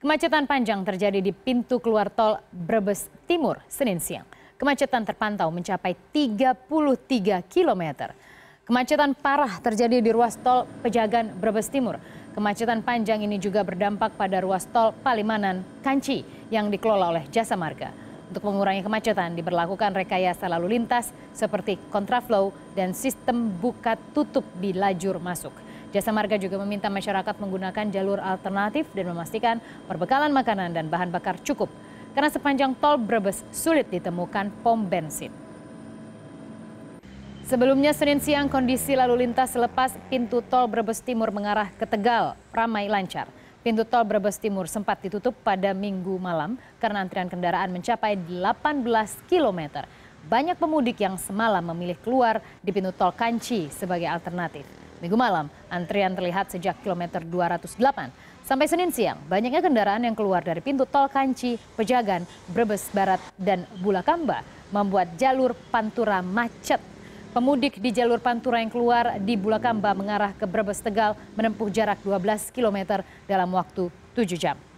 Kemacetan panjang terjadi di pintu keluar tol Brebes Timur, Senin siang. Kemacetan terpantau mencapai 33 km. Kemacetan parah terjadi di ruas tol Pejagan Brebes Timur. Kemacetan panjang ini juga berdampak pada ruas tol Palimanan Kanci yang dikelola oleh Jasa Marga. Untuk mengurangi kemacetan diberlakukan rekayasa lalu lintas seperti kontraflow dan sistem buka tutup di lajur masuk. Jasa Marga juga meminta masyarakat menggunakan jalur alternatif dan memastikan perbekalan makanan dan bahan bakar cukup karena sepanjang tol Brebes sulit ditemukan pom bensin. Sebelumnya Senin siang kondisi lalu lintas selepas pintu tol Brebes Timur mengarah ke Tegal ramai lancar. Pintu tol Brebes Timur sempat ditutup pada minggu malam karena antrian kendaraan mencapai 18 km. Banyak pemudik yang semalam memilih keluar di pintu tol Kanci sebagai alternatif. Minggu malam, antrian terlihat sejak kilometer 208. Sampai Senin siang, banyaknya kendaraan yang keluar dari pintu tol Kanci, Pejagan, Brebes Barat, dan Bulakamba membuat jalur Pantura macet. Pemudik di jalur Pantura yang keluar di Bulakamba mengarah ke Brebes Tegal menempuh jarak 12 km dalam waktu 7 jam.